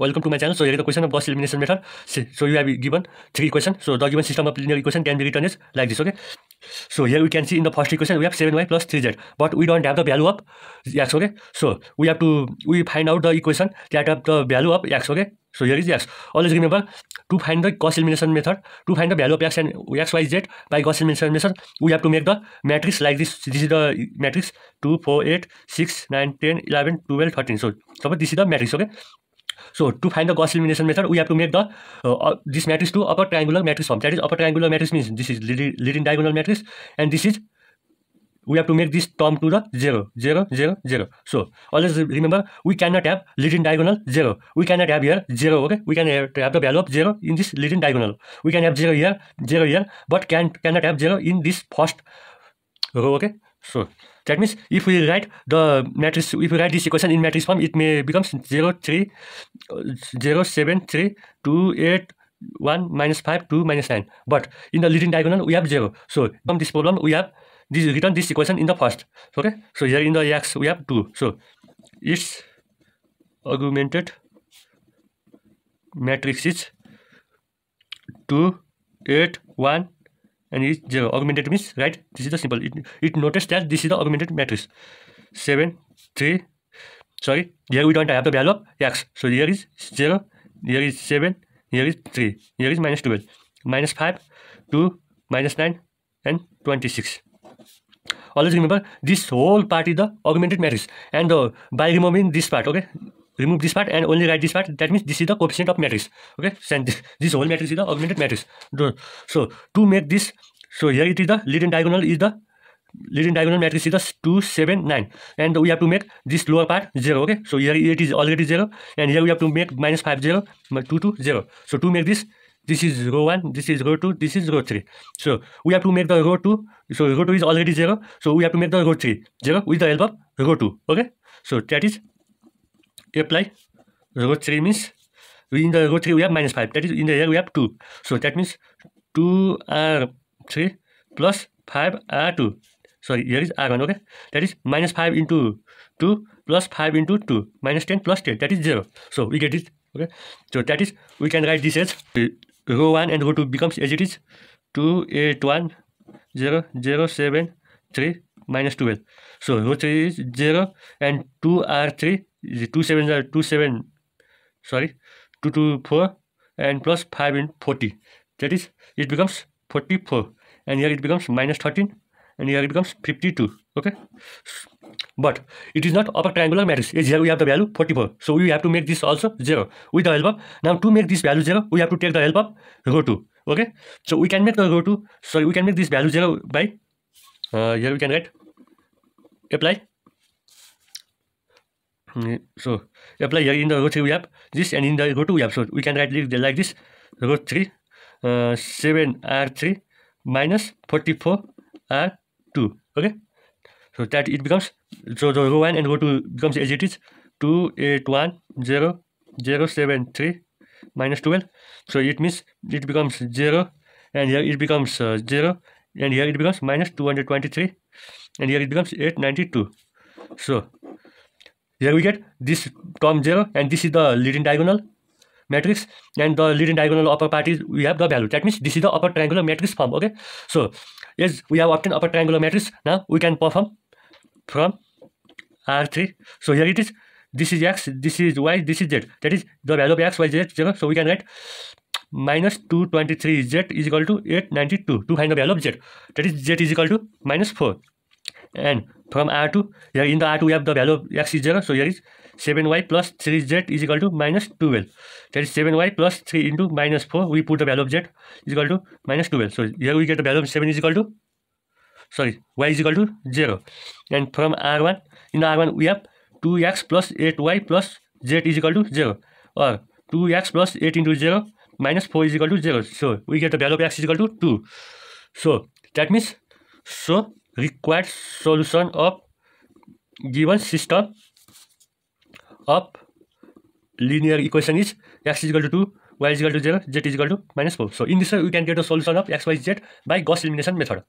welcome to my channel. So here is the question of Gauss elimination method. So you have given three equations. So the given system of linear equation can be written as like this, okay? So here we can see in the first equation we have 7y plus 3z, but we don't have the value of x, okay? So we have to, we find out the equation that have the value of x, okay? So here is x. Always remember to find the Gauss elimination method, to find the value of x and x, y, z by Gauss elimination method, we have to make the matrix like this. This is the matrix 2, 4, 8, 6, 9, 10, 11, 12, 13. So suppose this is the matrix, okay? So to find the Gauss elimination method, we have to make the uh, uh, this matrix to upper triangular matrix form. That is upper triangular matrix means this is leading diagonal matrix and this is we have to make this term to the 0, 0, 0, 0. So always remember, we cannot have leading diagonal 0. We cannot have here 0, okay? We can have, have the value of 0 in this leading diagonal. We can have 0 here, 0 here, but can, cannot have 0 in this first row, okay? So that means if we write the matrix, if we write this equation in matrix form, it may becomes 0, 3, uh, 0, 7, 3, 2, 8, 1, minus 5, 2, minus 9. But in the leading diagonal, we have 0. So from this problem, we have this written this equation in the first. Okay. So here in the x, we have 2. So its augmented matrix is 2, 8, 1, and it's 0. Augmented means, right? This is the simple. It, it notice that this is the augmented matrix. 7, 3, sorry, here we don't have the value of x. So here is 0, here is 7, here is 3, here is minus 12, minus 5, 2, minus 9, and 26. Always remember, this whole part is the augmented matrix. And uh, by removing this part, okay, remove this part and only write this part that means this is the coefficient of matrix okay and this, this whole matrix is the augmented matrix so to make this so here it is the leading diagonal is the leading diagonal matrix is the 2 7 9 and we have to make this lower part 0 okay so here it is already 0 and here we have to make minus 5 0 2 2 0 so to make this this is row 1 this is row 2 this is row 3 so we have to make the row 2 so row 2 is already 0 so we have to make the row 3 0 with the help of row 2 okay so that is apply row 3 means in the row 3 we have minus 5 that is in the here we have 2 so that means 2 r3 plus 5 r2 sorry here is r1 okay that is minus 5 into 2 plus 5 into 2 minus 10 plus 10 that is 0 so we get it okay so that is we can write this as row 1 and row 2 becomes as it is 2 8 1 0 0 7 3 minus 12 so row 3 is 0 and 2 r3 is 27 are sorry two two four and plus five in forty that is it becomes forty four and here it becomes minus thirteen and here it becomes fifty two okay but it is not upper triangular matrix is here we have the value 44 so we have to make this also 0 with the help of now to make this value 0 we have to take the help of row 2 okay so we can make the row 2 sorry we can make this value 0 by uh, here we can write apply Mm, so apply here in the row 3 we have this and in the row 2 we have so we can write like this row 3 uh, 7 r3 minus 44 r2 okay so that it becomes so the row 1 and row 2 becomes as it is 2 8 1 0 0 7 3 minus 12 so it means it becomes 0 and here it becomes uh, 0 and here it becomes minus 223 and here it becomes 892 so here we get this column 0 and this is the leading diagonal matrix and the leading diagonal upper part is we have the value that means this is the upper triangular matrix form okay so yes we have obtained upper triangular matrix now we can perform from r3 so here it is this is x this is y this is z that is the value of x y z 0 so we can write minus 223 z is equal to 892 to find the value of z that is z is equal to minus 4 and from R2, here in the R2 we have the value of x is 0, so here is 7y plus 3z is equal to minus 12. That is 7y plus 3 into minus 4, we put the value of z is equal to minus 12. So here we get the value of 7 is equal to, sorry, y is equal to 0. And from R1, in R1 we have 2x plus 8y plus z is equal to 0, or 2x plus 8 into 0 minus 4 is equal to 0. So we get the value of x is equal to 2. So that means, so required solution of given system of linear equation is x is equal to 2, y is equal to 0, z is equal to minus 4. So in this way we can get a solution of x, y, z by Gauss elimination method.